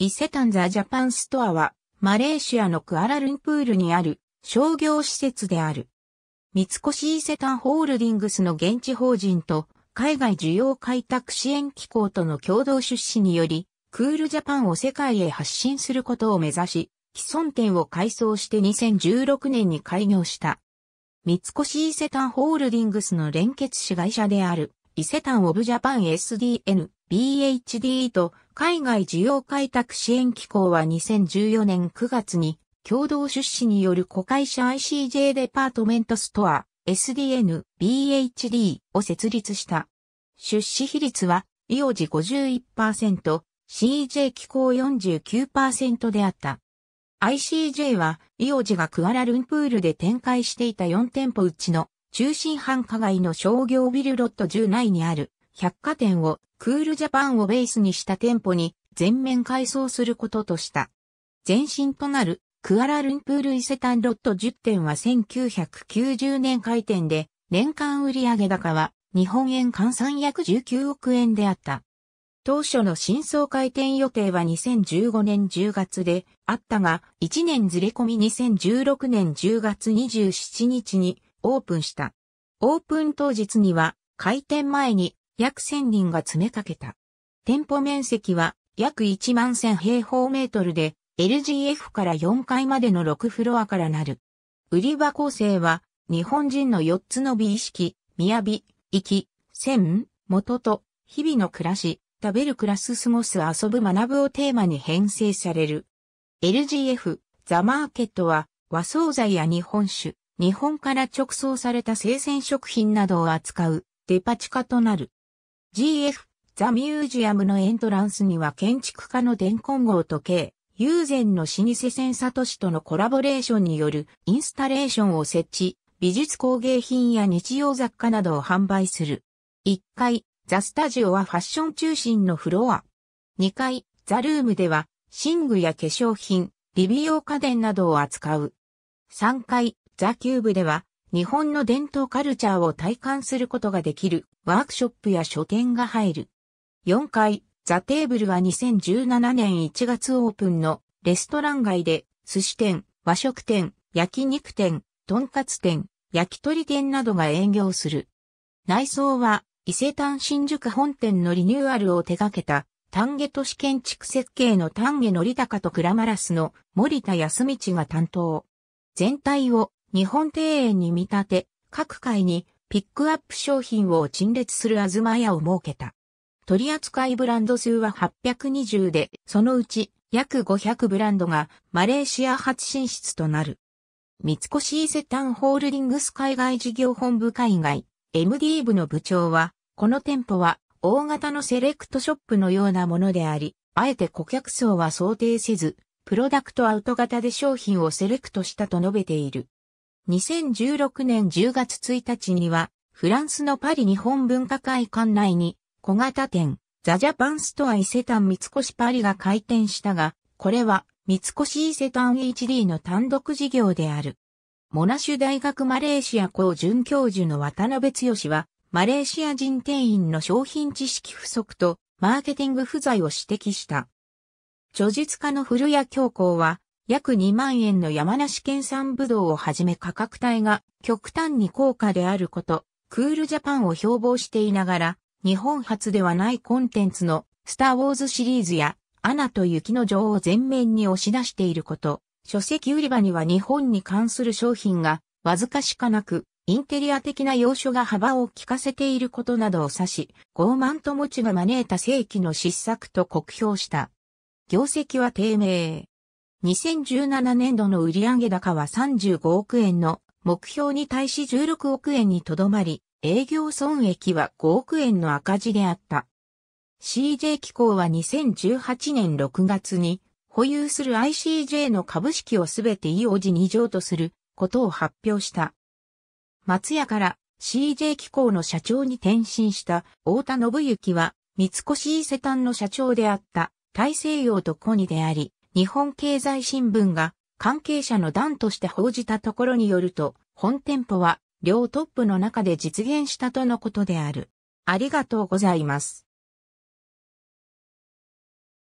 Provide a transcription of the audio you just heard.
伊勢丹ザ・ジャパンストアは、マレーシアのクアラルンプールにある商業施設である。三越伊勢丹ホールディングスの現地法人と海外需要開拓支援機構との共同出資により、クールジャパンを世界へ発信することを目指し、既存店を改装して2016年に開業した。三越伊勢丹ホールディングスの連結子会社である伊勢丹オブジャパン SDN BHD と海外需要開拓支援機構は2014年9月に共同出資による子会社 ICJ デパートメントストア SDN BHD を設立した。出資比率はイオジ 51%CJ 機構49%であった。ICJ はイオジがクアラルンプールで展開していた4店舗うちの中心繁華街の商業ビルロット10内にある百貨店をクールジャパンをベースにした店舗に全面改装することとした。前身となるクアラルンプール伊勢丹ロット10店は1990年開店で年間売上高は日本円換算約19億円であった。当初の新装開店予定は2015年10月であったが、1年ずれ込み2016年10月27日にオープンした。オープン当日には開店前に約1000人が詰めかけた。店舗面積は約1万1000平方メートルで LGF から4階までの6フロアからなる。売り場構成は日本人の4つの美意識、雅、生き、線、元と日々の暮らし、食べる暮らす過ごす遊ぶ学ぶをテーマに編成される。LGF、ザ・マーケットは和惣菜や日本酒、日本から直送された生鮮食品などを扱うデパ地下となる。GF、ザ・ミュージアムのエントランスには建築家の伝言号と K、友禅の老舗センサト市とのコラボレーションによるインスタレーションを設置、美術工芸品や日用雑貨などを販売する。1階、ザ・スタジオはファッション中心のフロア。2階、ザ・ルームでは、寝具や化粧品、理美容家電などを扱う。3階、ザ・キューブでは、日本の伝統カルチャーを体感することができるワークショップや書店が入る。4階、ザ・テーブルは2017年1月オープンのレストラン街で寿司店、和食店、焼肉店、とんかつ店、焼き鳥店などが営業する。内装は伊勢丹新宿本店のリニューアルを手掛けた丹下都市建築設計の丹下則高とクラマラスの森田康道が担当。全体を日本庭園に見立て、各階にピックアップ商品を陳列するあずま屋を設けた。取扱いブランド数は820で、そのうち約500ブランドがマレーシア初進出となる。三越伊勢丹ホールディングス海外事業本部海外 MD 部の部長は、この店舗は大型のセレクトショップのようなものであり、あえて顧客層は想定せず、プロダクトアウト型で商品をセレクトしたと述べている。2016年10月1日には、フランスのパリ日本文化会館内に、小型店、ザ・ジャパンストア伊勢丹三越パリが開店したが、これは三越伊勢丹 HD の単独事業である。モナシュ大学マレーシア校准教授の渡辺剛は、マレーシア人店員の商品知識不足とマーケティング不在を指摘した。著述家の古谷教皇は、約2万円の山梨県産ぶどうをはじめ価格帯が極端に高価であること、クールジャパンを標榜していながら、日本初ではないコンテンツのスター・ウォーズシリーズやアナと雪の女王を全面に押し出していること、書籍売り場には日本に関する商品がわずかしかなく、インテリア的な要所が幅を利かせていることなどを指し、傲慢と持ちが招いた世紀の失策と酷評した。業績は低迷。2017年度の売上高は35億円の目標に対し16億円にとどまり、営業損益は5億円の赤字であった。CJ 機構は2018年6月に保有する ICJ の株式をすべて EOG に乗とすることを発表した。松屋から CJ 機構の社長に転身した太田信之は三越伊勢丹の社長であった大西洋とコニであり、日本経済新聞が関係者の段として報じたところによると、本店舗は両トップの中で実現したとのことである。ありがとうございます。